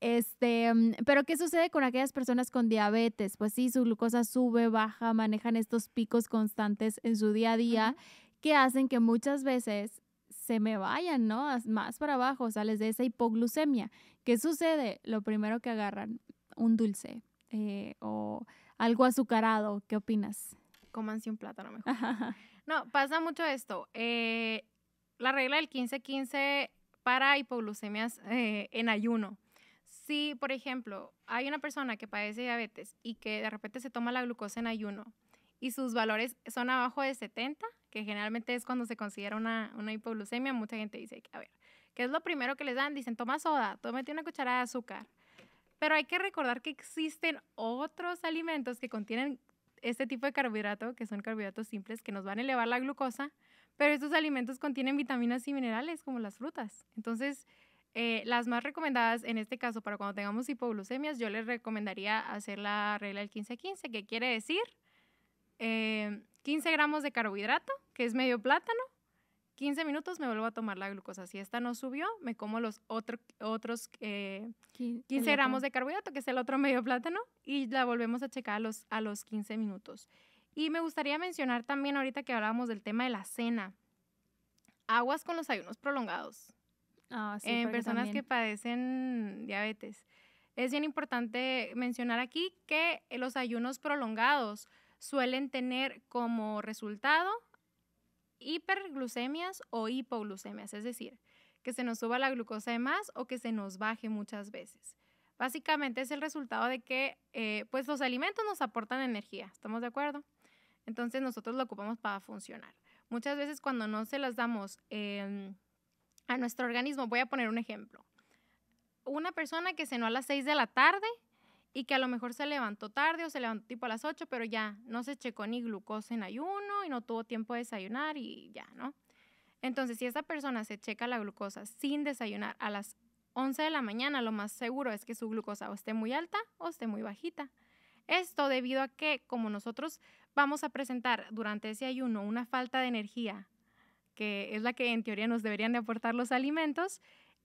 Este, mm, pero ¿qué sucede con aquellas personas con diabetes? Pues sí, su glucosa sube, baja, manejan estos picos constantes en su día a día que hacen que muchas veces se me vayan, ¿no? Más para abajo, sales de esa hipoglucemia. ¿Qué sucede? Lo primero que agarran, un dulce eh, o algo azucarado. ¿Qué opinas? Comanse un plátano mejor. no, pasa mucho esto. Eh, la regla del 15-15 para hipoglucemias eh, en ayuno. Si, por ejemplo, hay una persona que padece diabetes y que de repente se toma la glucosa en ayuno y sus valores son abajo de 70, que generalmente es cuando se considera una, hipoglucemia, mucha gente dice, a ver, ¿qué es lo primero que les dan? Dicen, toma soda, tómate una cucharada de azúcar. Pero hay que recordar que existen otros alimentos que contienen este tipo de carbohidrato, que son carbohidratos simples, que nos van a elevar la glucosa, pero estos alimentos contienen vitaminas y minerales, como las frutas. Entonces, eh, las más recomendadas en este caso para cuando tengamos hipoglucemias, yo les recomendaría hacer la regla del 15-15, que quiere decir eh, 15 gramos de carbohidrato, que es medio plátano. 15 minutos me vuelvo a tomar la glucosa. Si esta no subió, me como los otro, otros 15 eh, gramos de carbohidrato, que es el otro medio plátano, y la volvemos a checar a los, a los 15 minutos. Y me gustaría mencionar también ahorita que hablábamos del tema de la cena. Aguas con los ayunos prolongados. Ah, sí, en personas que padecen diabetes. Es bien importante mencionar aquí que los ayunos prolongados suelen tener como resultado hiperglucemias o hipoglucemias, es decir, que se nos suba la glucosa de más o que se nos baje muchas veces. Básicamente es el resultado de que eh, pues los alimentos nos aportan energía, ¿estamos de acuerdo? Entonces nosotros lo ocupamos para funcionar. Muchas veces cuando no se las damos em, a nuestro organismo, voy a poner un ejemplo. Una persona que cenó a las 6 de la tarde y que a lo mejor se levantó tarde o se levantó tipo a las 8, pero ya no se checó ni glucosa en ayuno y no tuvo tiempo de desayunar y ya, ¿no? Entonces, si esa persona se checa la glucosa sin desayunar a las 11 de la mañana, lo más seguro es que su glucosa o esté muy alta o esté muy bajita. Esto debido a que como nosotros vamos a presentar durante ese ayuno una falta de energía, que es la que en teoría nos deberían de aportar los alimentos,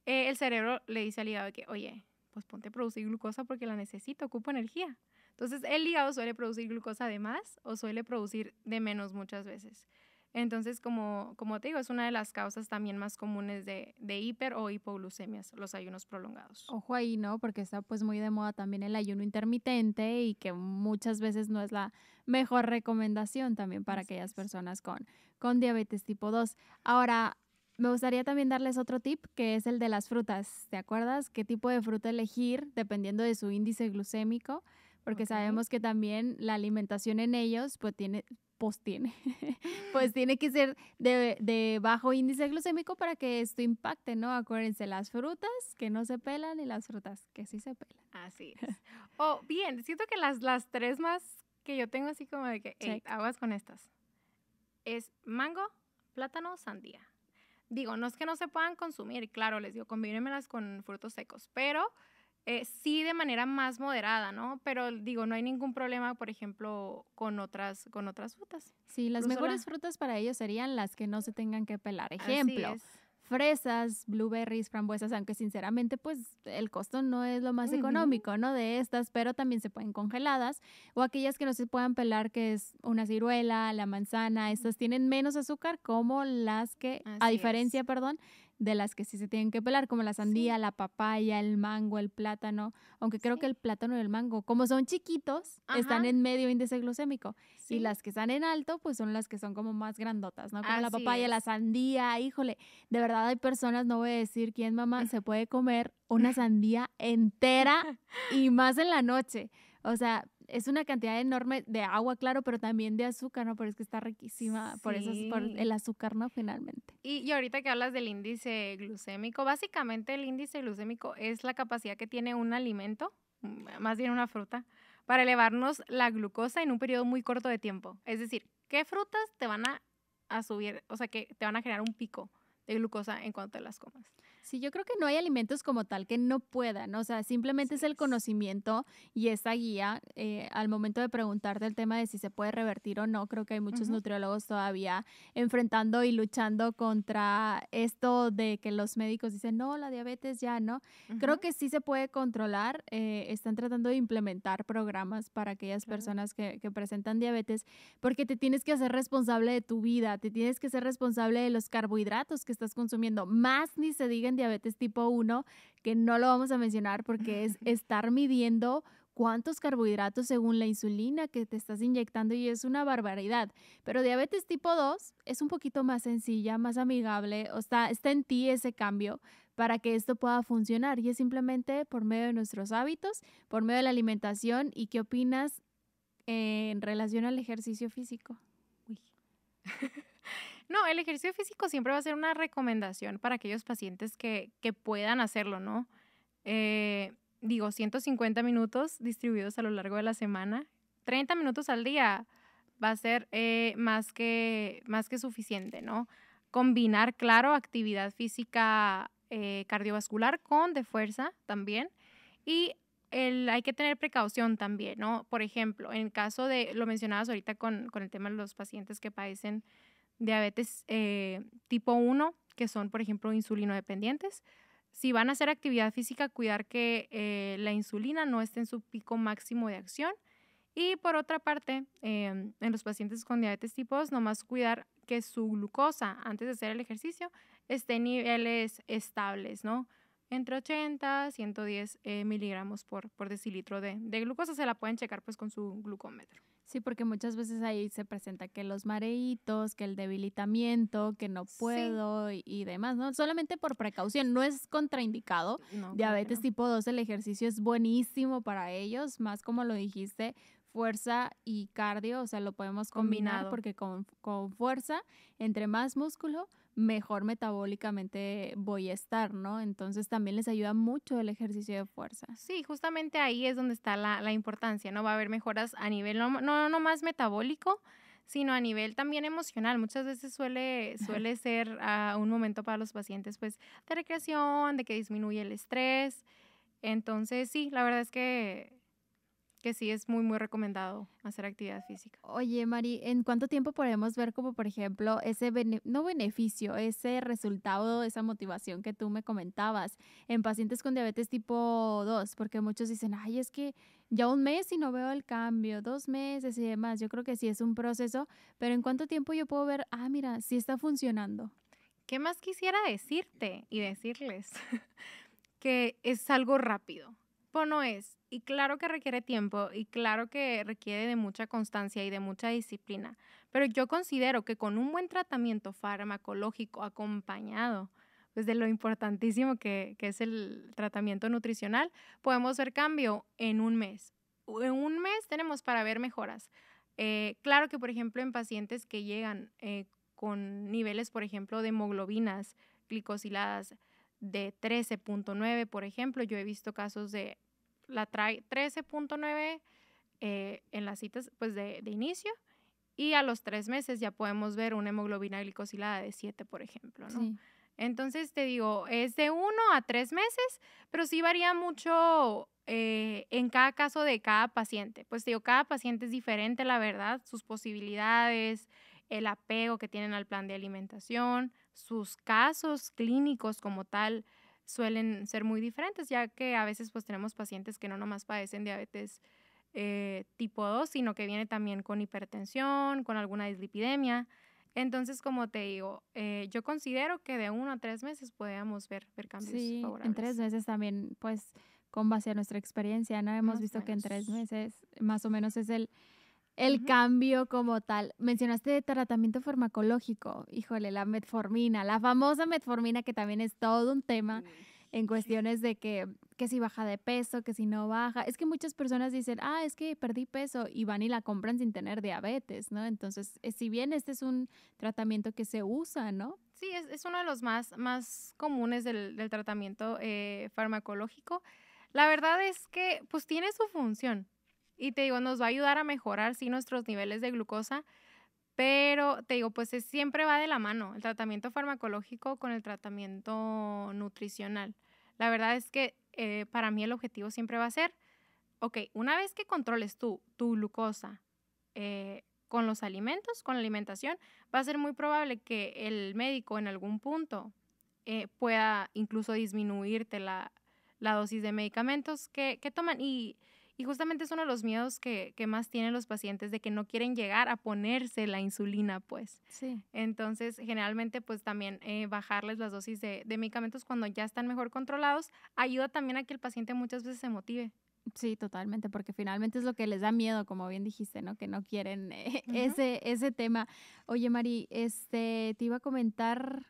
eh, el cerebro le dice al hígado que, oye, pues ponte a producir glucosa porque la necesito, ocupo energía. Entonces el hígado suele producir glucosa de más o suele producir de menos muchas veces. Entonces, como, como te digo, es una de las causas también más comunes de, de, hiper o hipoglucemias, los ayunos prolongados. Ojo ahí, ¿no? Porque está pues muy de moda también el ayuno intermitente y que muchas veces no es la mejor recomendación también para aquellas personas con, con diabetes tipo 2. Ahora, me gustaría también darles otro tip, que es el de las frutas. ¿Te acuerdas qué tipo de fruta elegir dependiendo de su índice glucémico? Porque sabemos que también la alimentación en ellos pues tiene, pues tiene, pues tiene que ser de, bajo índice glucémico para que esto impacte, ¿no? Acuérdense, las frutas que no se pelan y las frutas que sí se pelan. Así es. o oh, bien, siento que las, las tres más que yo tengo así como de que, aguas con estas. Es mango, plátano, sandía. Digo, no es que no se puedan consumir, claro, les digo, combínenmelas con frutos secos, pero eh, sí de manera más moderada, ¿no? Pero digo, no hay ningún problema, por ejemplo, con otras, con otras frutas. Sí, las mejores frutas para ellos serían las que no se tengan que pelar. Ejemplo, fresas, blueberries, frambuesas, aunque sinceramente pues el costo no es lo más económico, ¿no? De estas, pero también se pueden congeladas o aquellas que no se puedan pelar, que es una ciruela, la manzana, estas tienen menos azúcar como las que, a diferencia, perdón, de las que sí se tienen que pelar, como la sandía, la papaya, el mango, el plátano, aunque creo que el plátano y el mango, como son chiquitos, están en medio índice glucémico. Y las que están en alto, pues son las que son como más grandotas, ¿no? Como la papaya, la sandía, híjole, de verdad hay personas, no voy a decir quién mamá, se puede comer una sandía entera y más en la noche. O sea, es una cantidad enorme de agua, claro, pero también de azúcar, ¿no? Pero es que está riquísima por eso, por el azúcar, ¿no? Finalmente. Y, ahorita que hablas del índice glucémico, básicamente el índice glucémico es la capacidad que tiene un alimento, más bien una fruta, para elevarnos la glucosa en un periodo muy corto de tiempo. Es decir, ¿qué frutas te van a, a subir, o sea, que te van a generar un pico de glucosa en cuanto te las comas? Sí, yo creo que no hay alimentos como tal que no puedan, o sea, simplemente es el conocimiento y esa guía eh, al momento de preguntarte el tema de si se puede revertir o no. Creo que hay muchos nutriólogos todavía enfrentando y luchando contra esto de que los médicos dicen, no, la diabetes ya no. Creo que sí se puede controlar, eh, están tratando de implementar programas para aquellas personas que, que presentan diabetes, porque te tienes que hacer responsable de tu vida, te tienes que ser responsable de los carbohidratos que estás consumiendo, más ni se diga diabetes tipo 1, que no lo vamos a mencionar porque es estar midiendo cuántos carbohidratos según la insulina que te estás inyectando y es una barbaridad. Pero diabetes tipo 2 es un poquito más sencilla, más amigable, o está en ti ese cambio para que esto pueda funcionar y es simplemente por medio de nuestros hábitos, por medio de la alimentación y qué opinas en relación al ejercicio físico. Uy. No, el ejercicio físico siempre va a ser una recomendación para aquellos pacientes que, puedan hacerlo, ¿no? Eh, digo, 150 minutos distribuidos a lo largo de la semana, 30 minutos al día va a ser eh, más, que, más que suficiente, ¿no? Combinar, claro, actividad física eh, cardiovascular con de fuerza también. Y hay que tener precaución también, ¿no? Por ejemplo, en caso de, lo mencionabas ahorita con el tema de los pacientes que padecen diabetes eh, tipo 1, que son, por ejemplo, insulino dependientes, Si van a hacer actividad física, cuidar que eh, la insulina no esté en su pico máximo de acción. Y por otra parte, em, en los pacientes con diabetes tipo 2, nomás cuidar que su glucosa antes de hacer el ejercicio esté en niveles estables, ¿no? entre 80 a 110 miligramos por, por decilitro de, glucosa. Se la pueden checar pues con su glucómetro. Sí, porque muchas veces ahí se presenta que los mareitos, que el debilitamiento, que no puedo y, demás, ¿no? Solamente por precaución, no es contraindicado. Diabetes tipo 2, el ejercicio es buenísimo para ellos, más como lo dijiste, fuerza y cardio, o sea, lo podemos combinar porque con, con fuerza, entre más músculo, mejor metabólicamente voy a estar, ¿no? Entonces también les ayuda mucho el ejercicio de fuerza. Sí, justamente ahí es donde está la, importancia, ¿no? Va a haber mejoras a nivel, no, no, más metabólico, sino a nivel también emocional. Muchas veces suele, suele ser ah, un momento para los pacientes, pues, de recreación, de que disminuye el estrés. Entonces, sí, la verdad es que que sí es muy, muy recomendado hacer actividad física. Oye, Mari, ¿en cuánto tiempo podemos ver como, por ejemplo, ese, no beneficio, ese resultado, esa motivación que tú me comentabas en pacientes con diabetes tipo 2? Porque muchos dicen, ay, es que ya un mes y no veo el cambio, dos meses y demás. Yo creo que sí es un proceso, pero ¿en cuánto tiempo yo puedo ver, ah, mira, sí está funcionando? ¿Qué más quisiera decirte y decirles? que es algo rápido pues no es. Y claro que requiere tiempo y claro que requiere de mucha constancia y de mucha disciplina. Pero yo considero que con un buen tratamiento farmacológico acompañado, pues de lo importantísimo que, es el tratamiento nutricional, podemos ver cambio en un mes. En un mes tenemos para ver mejoras. Eh, claro que, por ejemplo, en pacientes que llegan eh, con niveles, por ejemplo, de hemoglobinas glicosiladas de 13.9, por ejemplo. Yo he visto casos de la 13.9 eh, en las citas pues de, inicio y a los tres meses ya podemos ver una hemoglobina glicosilada de 7, por ejemplo, ¿no? Entonces te digo, es de 1 a 3 meses, pero sí varía mucho eh, en cada caso de cada paciente. Pues te digo, cada paciente es diferente, la verdad, sus posibilidades, el apego que tienen al plan de alimentación, sus casos clínicos como tal suelen ser muy diferentes, ya que a veces pues tenemos pacientes que no nomás padecen diabetes eh, tipo 2, sino que viene también con hipertensión, con alguna dislipidemia. Entonces, como te digo, eh, yo considero que de uno a tres meses podríamos ver, ver cambios sí, En tres meses también, pues, con base a nuestra experiencia, ¿no? Hemos visto que en tres meses, más o menos, es el, el cambio como tal. Mencionaste de tratamiento farmacológico, híjole, la metformina, la famosa metformina que también es todo un tema en cuestiones de que, si baja de peso, que si no baja. Es que muchas personas dicen, ah, es que perdí peso y van y la compran sin tener diabetes, ¿no? Entonces, eh, si bien este es un tratamiento que se usa, ¿no? Sí, es, uno de los más, más comunes del, tratamiento eh, farmacológico. La verdad es que pues tiene su función, y te digo, nos va a ayudar a mejorar, sí, nuestros niveles de glucosa, pero te digo, pues siempre va de la mano el tratamiento farmacológico con el tratamiento nutricional. La verdad es que eh, para mí el objetivo siempre va a ser, ok, una vez que controles tú tu glucosa eh, con los alimentos, con la alimentación, va a ser muy probable que el médico en algún punto eh, pueda incluso disminuirte la, la, dosis de medicamentos que, que toman. Y y justamente es uno de los miedos que, más tienen los pacientes de que no quieren llegar a ponerse la insulina, pues. Sí. Entonces, generalmente, pues también eh, bajarles las dosis de, medicamentos cuando ya están mejor controlados ayuda también a que el paciente muchas veces se motive. Sí, totalmente, porque finalmente es lo que les da miedo, como bien dijiste, ¿no? Que no quieren eh, ese, ese tema. Oye, Mari, este, te iba a comentar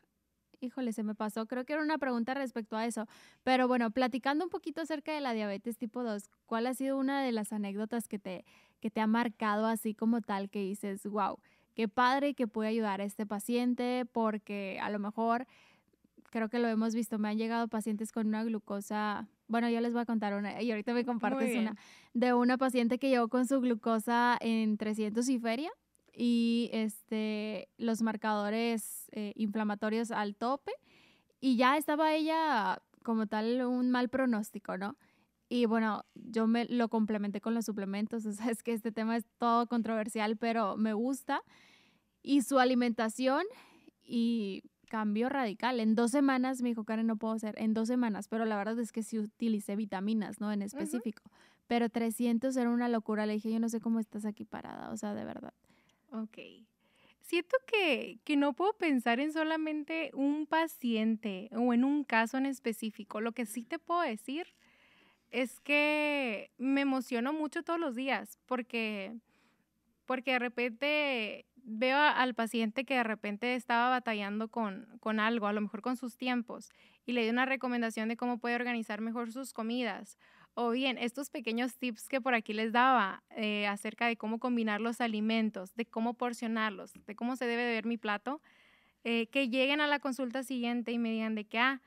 Híjole, se me pasó. Creo que era una pregunta respecto a eso. Pero bueno, platicando un poquito acerca de la diabetes tipo 2, ¿cuál ha sido una de las anécdotas que te, que te ha marcado así como tal que dices, wow, qué padre que pude ayudar a este paciente porque a lo mejor, creo que lo hemos visto, me han llegado pacientes con una glucosa bueno, yo les voy a contar una, y ahorita me compartes una, de una paciente que llegó con su glucosa en 300 y feria, y este, los marcadores eh, inflamatorios al tope. Y ya estaba ella como tal un mal pronóstico, ¿no? Y bueno, yo me lo complementé con los suplementos, o sea, es que este tema es todo controversial, pero me gusta. Y su alimentación y cambio radical. En dos semanas, me dijo Karen, no puedo hacer, en dos semanas, pero la verdad es que sí utilicé vitaminas, ¿no? En específico. Pero 300 era una locura, le dije, yo no sé cómo estás aquí parada, o sea, de verdad. Ok. Siento que, que no puedo pensar en solamente un paciente o en un caso en específico. Lo que sí te puedo decir es que me emociono mucho todos los días porque, porque de repente veo al paciente que de repente estaba batallando con, con algo, a lo mejor con sus tiempos, y le doy una recomendación de cómo puede organizar mejor sus comidas o bien, estos pequeños tips que por aquí les daba eh, acerca de cómo combinar los alimentos, de cómo porcionarlos, de cómo se debe beber ver mi plato, eh, que lleguen a la consulta siguiente y me digan de que, ah,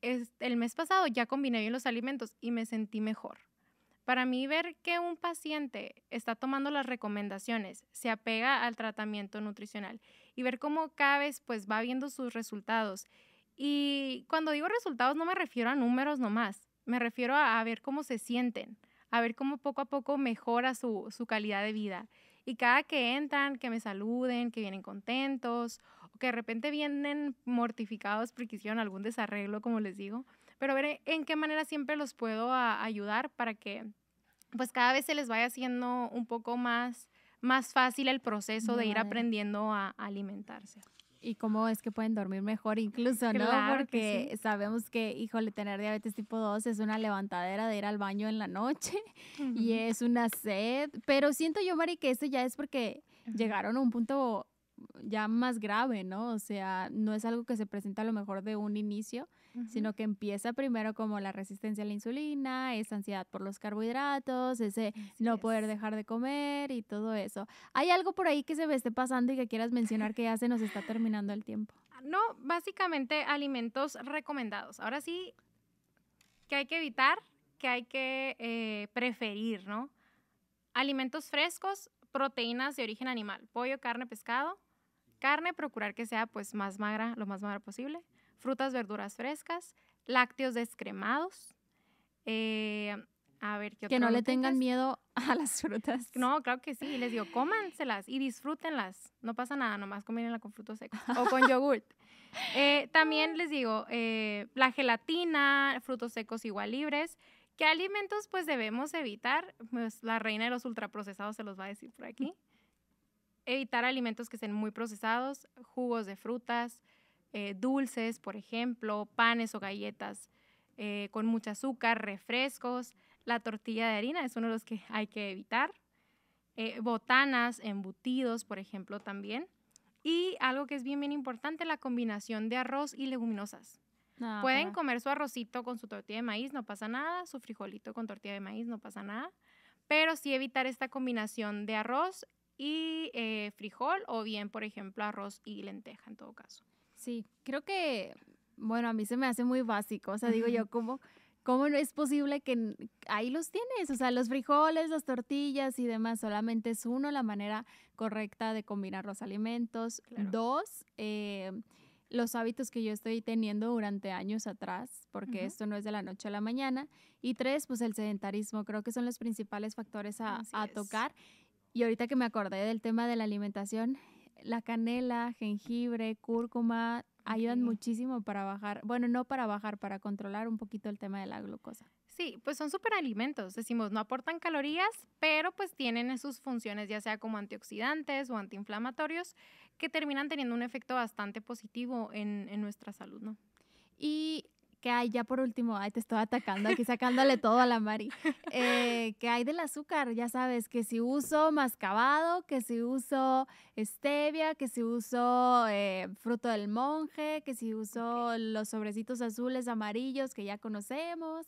es, el mes pasado ya combiné bien los alimentos y me sentí mejor. Para mí, ver que un paciente está tomando las recomendaciones, se apega al tratamiento nutricional y ver cómo cada vez pues va viendo sus resultados. Y cuando digo resultados no me refiero a números nomás, me refiero a, ver cómo se sienten, a ver cómo poco a poco mejora su, calidad de vida. Y cada que entran, que me saluden, que vienen contentos, o que de repente vienen mortificados porque hicieron algún desarreglo, como les digo. Pero ver en qué manera siempre los puedo ayudar para que pues cada vez se les vaya haciendo un poco más, más fácil el proceso de ir aprendiendo a alimentarse y cómo es que pueden dormir mejor incluso, ¿no? Porque sabemos que, híjole, tener diabetes tipo 2 es una levantadera de ir al baño en la noche y es una sed, pero siento yo, Mari, que eso ya es porque llegaron a un punto ya más grave, ¿no? O sea, no es algo que se presenta a lo mejor de un inicio, sino que empieza primero como la resistencia a la insulina, esa ansiedad por los carbohidratos, ese no poder dejar de comer y todo eso. ¿Hay algo por ahí que se me esté pasando y que quieras mencionar que ya se nos está terminando el tiempo? Ah, no, básicamente alimentos recomendados. Ahora sí, que hay que evitar, que hay que eh, preferir, ¿no? Alimentos frescos, proteínas de origen animal, pollo, carne, pescado. Carne, procurar que sea pues más magra, lo más magra posible frutas, verduras frescas, lácteos descremados. Eh, a ver, ¿qué que no le tengan miedo a las frutas. No, claro que sí. Les digo, cómanselas y disfrútenlas. No pasa nada, nomás combínenla con frutos secos o con yogurt. Eh, también mm. les digo, eh, la gelatina, frutos secos igual libres. ¿Qué alimentos pues debemos evitar? Pues la reina de los ultraprocesados se los va a decir por aquí. Evitar alimentos que estén muy procesados, jugos de frutas, eh, dulces, por ejemplo, panes o galletas eh, con mucho azúcar, refrescos, la tortilla de harina es uno de los que hay que evitar, eh, botanas, embutidos, por ejemplo, también. Y algo que es bien, bien importante, la combinación de arroz y leguminosas. Ah, Pueden comer su arrocito con su tortilla de maíz, no pasa nada, su frijolito con tortilla de maíz, no pasa nada, pero sí evitar esta combinación de arroz y frijol o bien, por ejemplo, arroz y lenteja en todo caso. Sí, creo que, bueno, a mí se me hace muy básico, o sea, digo yo, ¿cómo, cómo no es posible que ahí los tienes? O sea, los frijoles, las tortillas y demás, solamente es uno, la manera correcta de combinar los alimentos. Dos, eh, los hábitos que yo estoy teniendo durante años atrás, porque esto no es de la noche a la mañana. Y tres, pues el sedentarismo, creo que son los principales factores a tocar. Y ahorita que me acordé del tema de la alimentación, la canela, jengibre, cúrcuma ayudan muchísimo para bajar, bueno, no para bajar, para controlar un poquito el tema de la glucosa. Sí, pues son superalimentos, decimos, no aportan calorías, pero pues tienen sus funciones, ya sea como antioxidantes o antiinflamatorios, que terminan teniendo un efecto bastante positivo en, en nuestra salud, ¿no? Y que hay, ya por último, ay, te estoy atacando aquí, sacándole todo a la Mari, eh, hay del azúcar, ya sabes, que si uso mascabado, que si uso stevia, que si uso eh, fruto del monje, que si uso los sobrecitos azules, amarillos, que ya conocemos,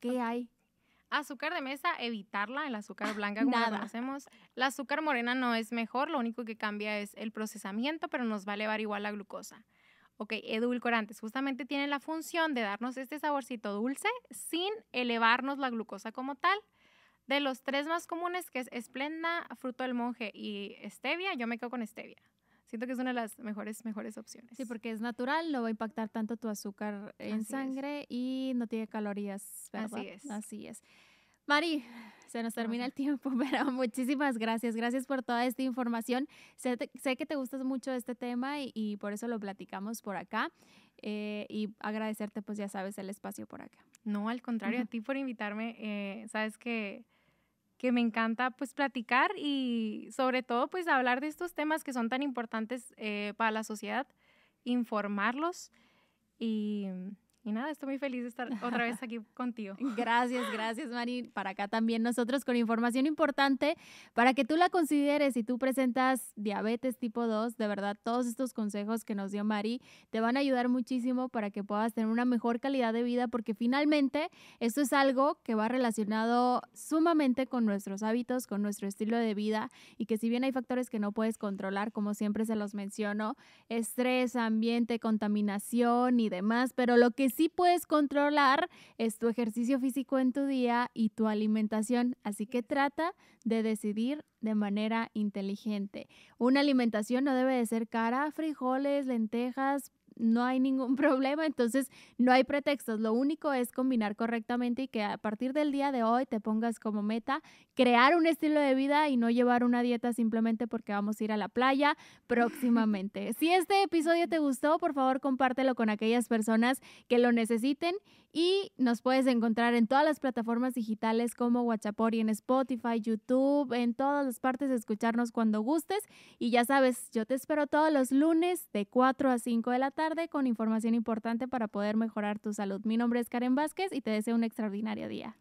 ¿qué hay? azúcar de mesa, evitarla, el azúcar blanca como conocemos. La azúcar morena no es mejor, lo único que cambia es el procesamiento, pero nos va a elevar igual la glucosa. Ok, edulcorantes justamente tienen la función de darnos este saborcito dulce sin elevarnos la glucosa como tal. De los tres más comunes, que es esplenda, fruto del monje y stevia, yo me quedo con stevia. Siento que es una de las mejores, mejores opciones. Sí, porque es natural, no va a impactar tanto tu azúcar en sangre y no tiene calorías. ¿verdad? Así es. Así es. Mari, se nos termina el tiempo, pero muchísimas gracias. Gracias por toda esta información. Sé, que te gustas mucho este tema y, por eso lo platicamos por acá. Eh, y agradecerte, pues ya sabes, el espacio por acá. No, al contrario, a ti por invitarme. Eh, sabes que, que me encanta pues platicar y sobre todo pues hablar de estos temas que son tan importantes eh, para la sociedad, informarlos y y nada, estoy muy feliz de estar otra vez aquí contigo. Gracias, gracias Mari. Para acá también nosotros con información importante para que tú la consideres. Si tú presentas diabetes tipo 2, de verdad todos estos consejos que nos dio Mari te van a ayudar muchísimo para que puedas tener una mejor calidad de vida porque finalmente esto es algo que va relacionado sumamente con nuestros hábitos, con nuestro estilo de vida y que si bien hay factores que no puedes controlar, como siempre se los menciono, estrés, ambiente, contaminación y demás, pero lo que sí puedes controlar es tu ejercicio físico en tu día y tu alimentación. Así que trata de decidir de manera inteligente. Una alimentación no debe de ser cara, frijoles, lentejas, no hay ningún problema, entonces no hay pretextos. Lo único es combinar correctamente y que a partir del día de hoy te pongas como meta crear un estilo de vida y no llevar una dieta simplemente porque vamos a ir a la playa próximamente. si este episodio te gustó, por favor compártelo con aquellas personas que lo necesiten y nos puedes encontrar en todas las plataformas digitales como Wachapori, en Spotify, YouTube, en todas las partes, escucharnos cuando gustes. Y ya sabes, yo te espero todos los lunes de 4 a 5 de la tarde con información importante para poder mejorar tu salud. Mi nombre es Karen Vázquez y te deseo un extraordinario día.